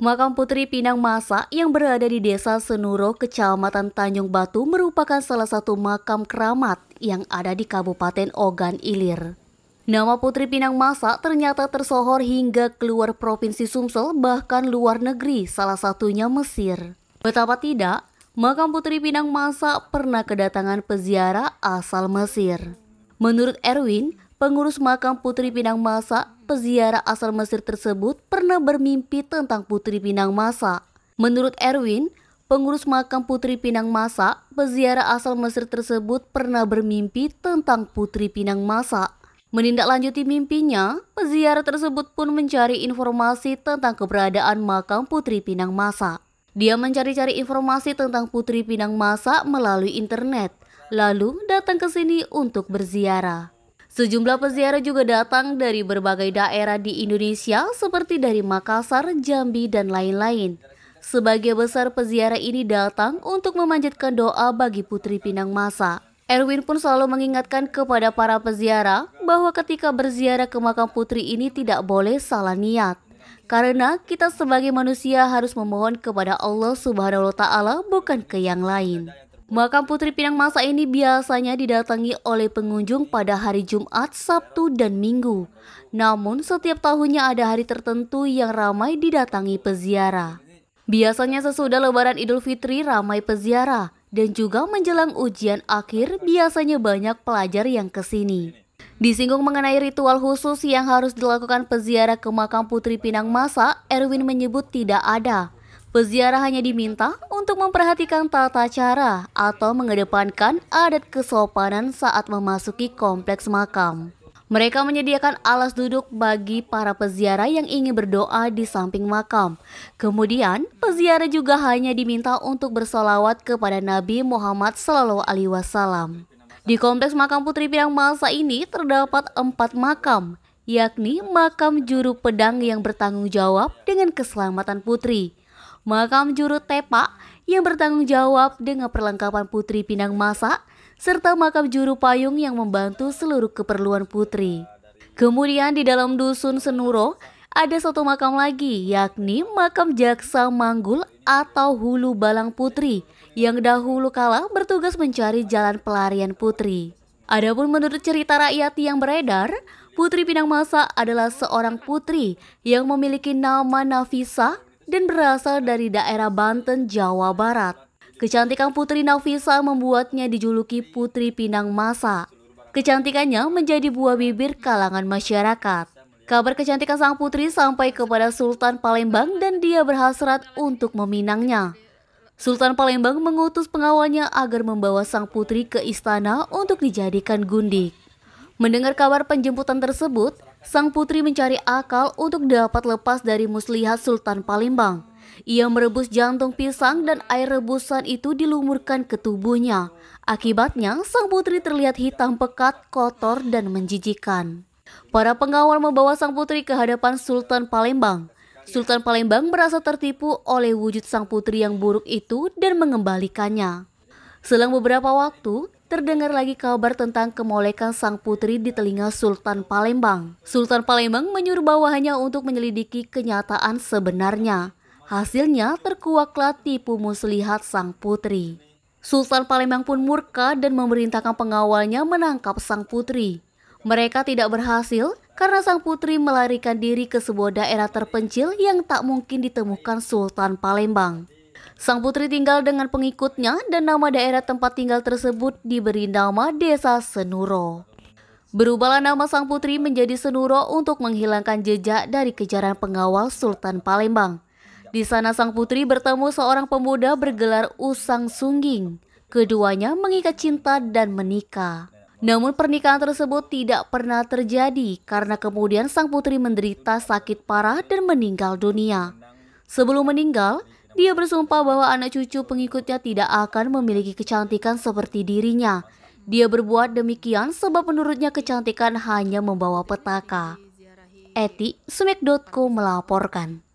Makam Putri Pinang Masa yang berada di Desa Senuro, Kecamatan Tanjung Batu merupakan salah satu makam keramat yang ada di Kabupaten Ogan Ilir. Nama Putri Pinang Masa ternyata tersohor hingga keluar Provinsi Sumsel bahkan luar negeri, salah satunya Mesir. Betapa tidak, makam Putri Pinang Masa pernah kedatangan peziarah asal Mesir. Menurut Erwin, Pengurus makam Putri Pinang Masa, peziarah asal Mesir tersebut pernah bermimpi tentang Putri Pinang Masa. Menurut Erwin, pengurus makam Putri Pinang Masa, peziarah asal Mesir tersebut pernah bermimpi tentang Putri Pinang Masa. Menindaklanjuti mimpinya, peziarah tersebut pun mencari informasi tentang keberadaan makam Putri Pinang Masa. Dia mencari-cari informasi tentang Putri Pinang Masa melalui internet, lalu datang ke sini untuk berziarah. Sejumlah peziarah juga datang dari berbagai daerah di Indonesia seperti dari Makassar, Jambi, dan lain-lain. Sebagai besar peziarah ini datang untuk memanjatkan doa bagi Putri Pinang Masa. Erwin pun selalu mengingatkan kepada para peziarah bahwa ketika berziarah ke makam putri ini tidak boleh salah niat. Karena kita sebagai manusia harus memohon kepada Allah Subhanahu wa taala bukan ke yang lain. Makam Putri Pinang Masa ini biasanya didatangi oleh pengunjung pada hari Jumat, Sabtu, dan Minggu. Namun setiap tahunnya ada hari tertentu yang ramai didatangi peziarah. Biasanya sesudah lebaran Idul Fitri ramai peziarah dan juga menjelang ujian akhir biasanya banyak pelajar yang kesini. Disinggung mengenai ritual khusus yang harus dilakukan peziarah ke makam Putri Pinang Masa, Erwin menyebut tidak ada. Peziarah hanya diminta untuk memperhatikan tata cara atau mengedepankan adat kesopanan saat memasuki kompleks makam. Mereka menyediakan alas duduk bagi para peziarah yang ingin berdoa di samping makam. Kemudian, peziarah juga hanya diminta untuk bersolawat kepada Nabi Muhammad SAW. Di kompleks makam Putri Pirang Malsa ini terdapat empat makam, yakni makam juru pedang yang bertanggung jawab dengan keselamatan putri, makam juru tepak yang bertanggung jawab dengan perlengkapan putri pinang masak, serta makam juru payung yang membantu seluruh keperluan putri. Kemudian di dalam dusun Senuro, ada satu makam lagi yakni makam jaksa manggul atau hulu balang putri yang dahulu kala bertugas mencari jalan pelarian putri. Adapun menurut cerita rakyat yang beredar, Putri Pinang Masa adalah seorang putri yang memiliki nama Nafisa dan berasal dari daerah Banten, Jawa Barat. Kecantikan Putri Nafisa membuatnya dijuluki Putri Pinang Masa. Kecantikannya menjadi buah bibir kalangan masyarakat. Kabar kecantikan sang putri sampai kepada Sultan Palembang dan dia berhasrat untuk meminangnya. Sultan Palembang mengutus pengawalnya agar membawa sang putri ke istana untuk dijadikan gundik. Mendengar kabar penjemputan tersebut, sang putri mencari akal untuk dapat lepas dari muslihat Sultan Palembang. Ia merebus jantung pisang dan air rebusan itu dilumurkan ke tubuhnya. Akibatnya, sang putri terlihat hitam pekat, kotor, dan menjijikan. Para pengawal membawa sang putri ke hadapan Sultan Palembang. Sultan Palembang merasa tertipu oleh wujud sang putri yang buruk itu dan mengembalikannya. Selang beberapa waktu, terdengar lagi kabar tentang kemolekan sang putri di telinga Sultan Palembang. Sultan Palembang menyuruh bawahannya untuk menyelidiki kenyataan sebenarnya. Hasilnya terkuaklah tipu muslihat sang putri. Sultan Palembang pun murka dan memerintahkan pengawalnya menangkap sang putri. Mereka tidak berhasil karena sang putri melarikan diri ke sebuah daerah terpencil yang tak mungkin ditemukan Sultan Palembang. Sang putri tinggal dengan pengikutnya dan nama daerah tempat tinggal tersebut diberi nama Desa Senuro. Berubahlah nama sang putri menjadi Senuro untuk menghilangkan jejak dari kejaran pengawal Sultan Palembang. Di sana sang putri bertemu seorang pemuda bergelar Usang Sungging. Keduanya mengikat cinta dan menikah. Namun pernikahan tersebut tidak pernah terjadi karena kemudian sang putri menderita sakit parah dan meninggal dunia. Sebelum meninggal, dia bersumpah bahwa anak cucu pengikutnya tidak akan memiliki kecantikan seperti dirinya. Dia berbuat demikian sebab menurutnya kecantikan hanya membawa petaka. Eti, Smack.co melaporkan.